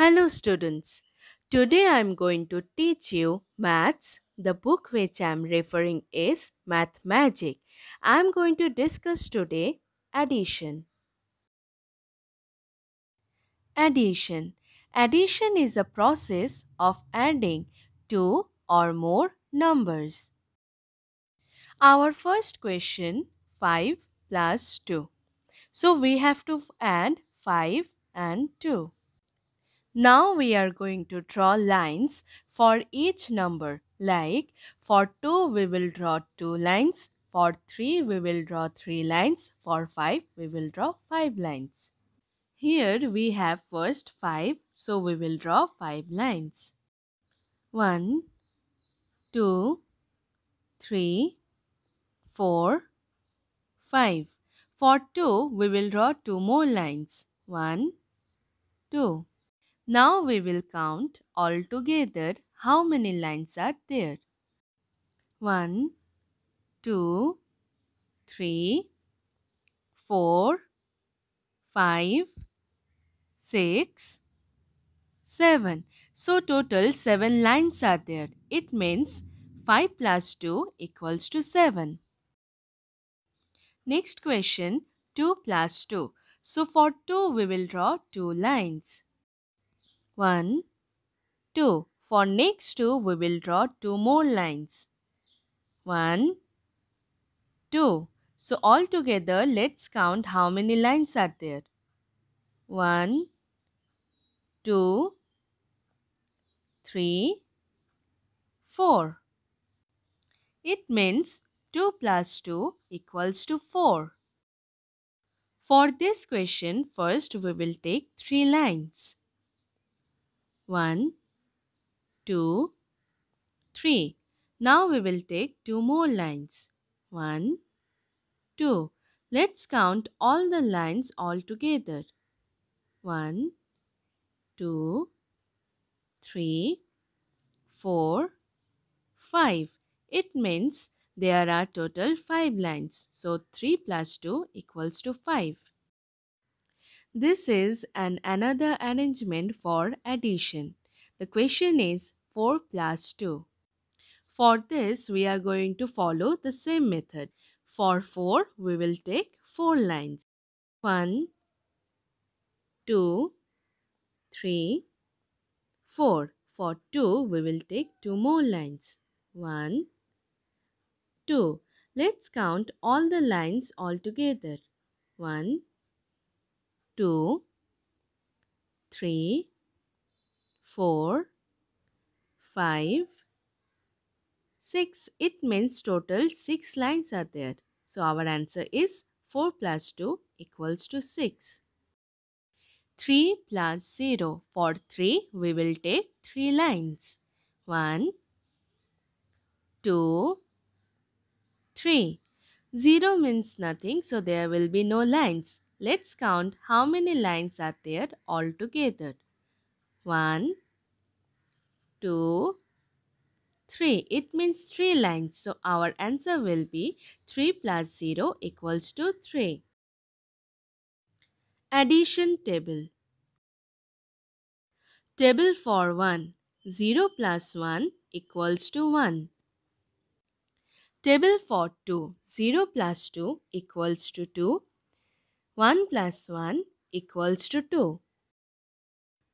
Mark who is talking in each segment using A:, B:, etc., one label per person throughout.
A: Hello students. Today I am going to teach you maths. The book which I am referring is Math Magic. I am going to discuss today addition. Addition. Addition is a process of adding two or more numbers. Our first question 5 plus 2. So we have to add 5 and 2. Now we are going to draw lines for each number like for 2 we will draw 2 lines, for 3 we will draw 3 lines, for 5 we will draw 5 lines. Here we have first 5 so we will draw 5 lines. 1, 2, 3, 4, 5. For 2 we will draw 2 more lines. 1, 2. Now we will count altogether how many lines are there. 1, 2, 3, 4, 5, 6, 7. So total 7 lines are there. It means 5 plus 2 equals to 7. Next question 2 plus 2. So for 2 we will draw 2 lines. 1, 2. For next two, we will draw two more lines. 1, 2. So altogether, let's count how many lines are there. 1, 2, 3, 4. It means 2 plus 2 equals to 4. For this question, first we will take 3 lines. One, two, three. Now we will take two more lines. One, two. Let's count all the lines all together. One, two, three, four, five. It means there are total 5 lines. So 3 plus 2 equals to 5. This is an another arrangement for addition. The question is 4 plus 2. For this, we are going to follow the same method. For 4, we will take 4 lines. 1, 2, 3, 4. For 2, we will take 2 more lines. 1, 2. Let's count all the lines all together. 1, two, three, four, five, six. It means total six lines are there. So our answer is 4 plus 2 equals to 6. 3 plus 0. For 3, we will take 3 lines. 1, 2, 3. 0 means nothing, so there will be no lines. Let's count how many lines are there altogether. One, two, three. It means three lines. So our answer will be 3 plus 0 equals to 3. Addition table. Table for 1. 0 plus 1 equals to 1. Table for 2. 0 plus 2 equals to 2 1 plus 1 equals to 2.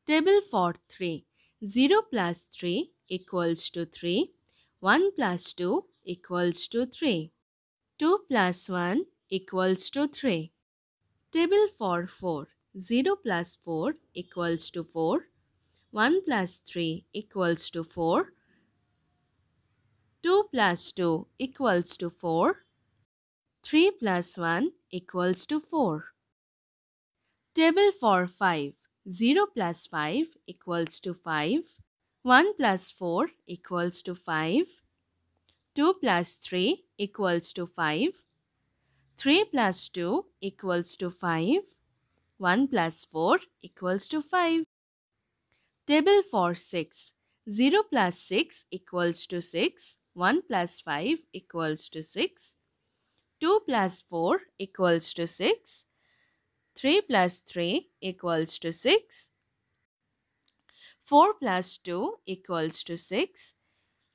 A: Table for 3. 0 plus 3 equals to 3. 1 plus 2 equals to 3. 2 plus 1 equals to 3. Table for 4. 0 plus 4 equals to 4. 1 plus 3 equals to 4. 2 plus 2 equals to 4. 3 plus 1 equals to 4. Table for 5. 0 plus 5 equals to 5. 1 plus 4 equals to 5. 2 plus 3 equals to 5. 3 plus 2 equals to 5. 1 plus 4 equals to 5. Table for 6. 0 plus 6 equals to 6. 1 plus 5 equals to 6. 2 plus 4 equals to 6. 3 plus 3 equals to 6. 4 plus 2 equals to 6.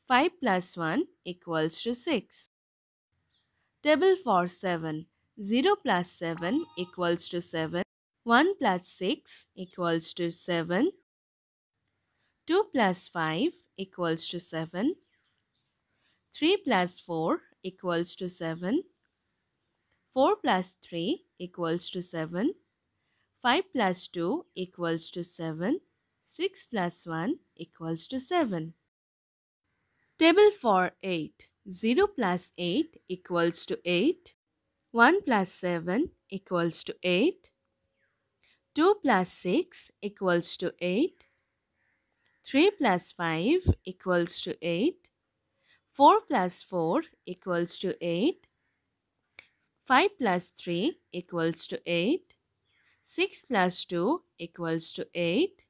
A: 5 plus 1 equals to 6. Table for 7. 0 plus 7 equals to 7. 1 plus 6 equals to 7. 2 plus 5 equals to 7. 3 plus 4 equals to 7. 4 plus 3 equals to 7. 5 plus 2 equals to 7. 6 plus 1 equals to 7. Table for 8. 0 plus 8 equals to 8. 1 plus 7 equals to 8. 2 plus 6 equals to 8. 3 plus 5 equals to 8. 4 plus 4 equals to 8. 5 plus 3 equals to 8. 6 plus 2 equals to 8.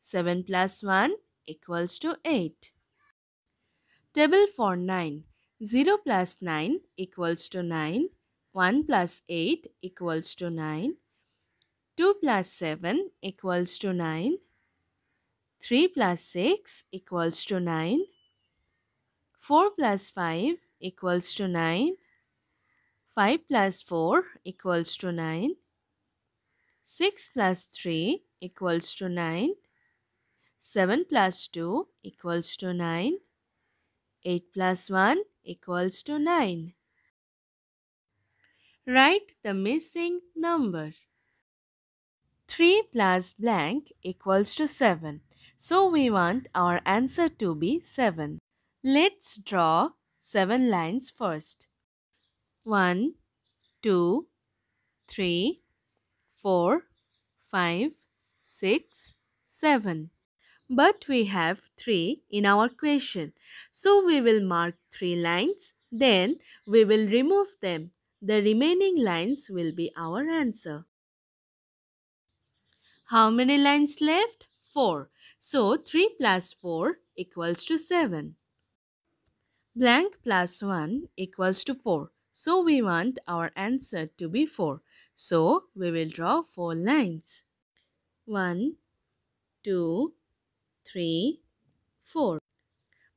A: 7 plus 1 equals to 8. Table for 9. 0 plus 9 equals to 9. 1 plus 8 equals to 9. 2 plus 7 equals to 9. 3 plus 6 equals to 9. 4 plus 5 equals to 9. 5 plus 4 equals to 9. 6 plus 3 equals to 9. 7 plus 2 equals to 9. 8 plus 1 equals to 9. Write the missing number. 3 plus blank equals to 7. So we want our answer to be 7. Let's draw 7 lines first. 1, 2, 3, 4, 5, 6, 7. But we have 3 in our question. So we will mark 3 lines. Then we will remove them. The remaining lines will be our answer. How many lines left? 4. So 3 plus 4 equals to 7. Blank plus 1 equals to 4. So we want our answer to be 4. So we will draw 4 lines. 1, 2, 3, 4.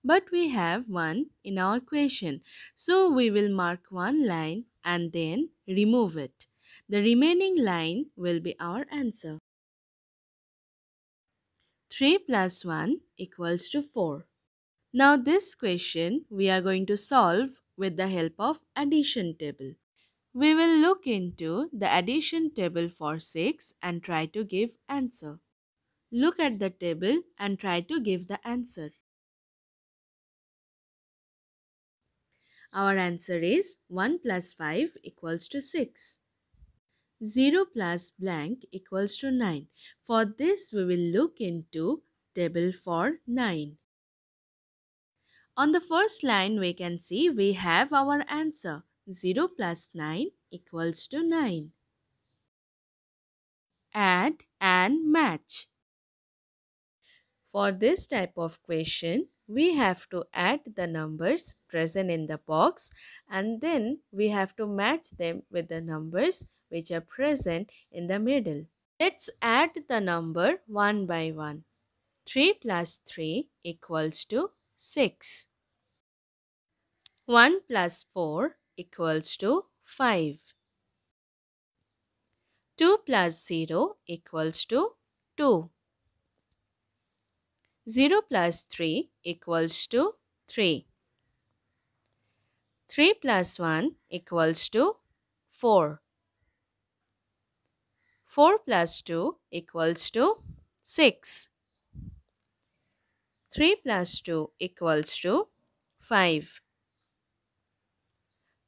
A: But we have 1 in our question. So we will mark one line and then remove it. The remaining line will be our answer. 3 plus 1 equals to 4. Now this question we are going to solve with the help of addition table. We will look into the addition table for 6 and try to give answer. Look at the table and try to give the answer. Our answer is 1 plus 5 equals to 6. 0 plus blank equals to 9. For this, we will look into table for 9. On the first line, we can see we have our answer. 0 plus 9 equals to 9. Add and match. For this type of question, we have to add the numbers present in the box and then we have to match them with the numbers which are present in the middle. Let's add the number one by one. 3 plus 3 equals to 6. 1 plus 4 equals to 5. 2 plus 0 equals to 2. 0 plus 3 equals to 3. 3 plus 1 equals to 4. 4 plus 2 equals to 6. 3 plus 2 equals to 5.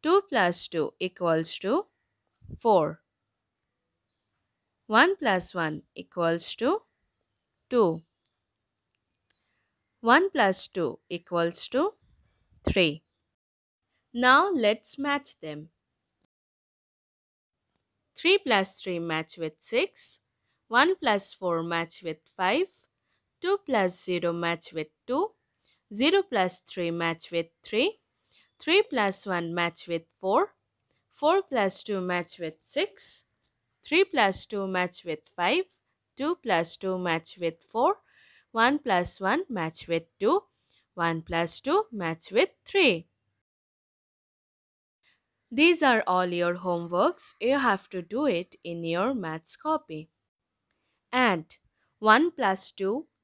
A: 2 plus 2 equals to 4. 1 plus 1 equals to 2. 1 plus 2 equals to 3. Now let's match them. 3 plus 3 match with 6. 1 plus 4 match with 5. 2 plus 0 match with 2, 0 plus 3 match with 3, 3 plus 1 match with 4, 4 plus 2 match with 6, 3 plus 2 match with 5, 2 plus 2 match with 4, 1 plus 1 match with 2, 1 plus 2 match with 3. These are all your homeworks. You have to do it in your maths copy. And 1 plus 2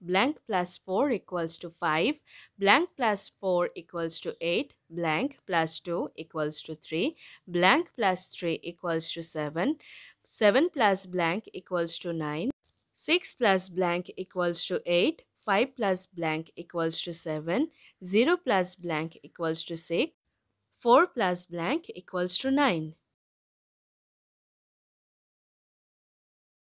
A: blank plus 4 equals to 5, blank plus 4 equals to 8, blank plus 2 equals to 3, blank plus 3 equals to 7, 7 plus blank equals to 9, 6 plus blank equals to 8, 5 plus blank equals to 7, 0 plus blank equals to 6, 4 plus blank equals to 9.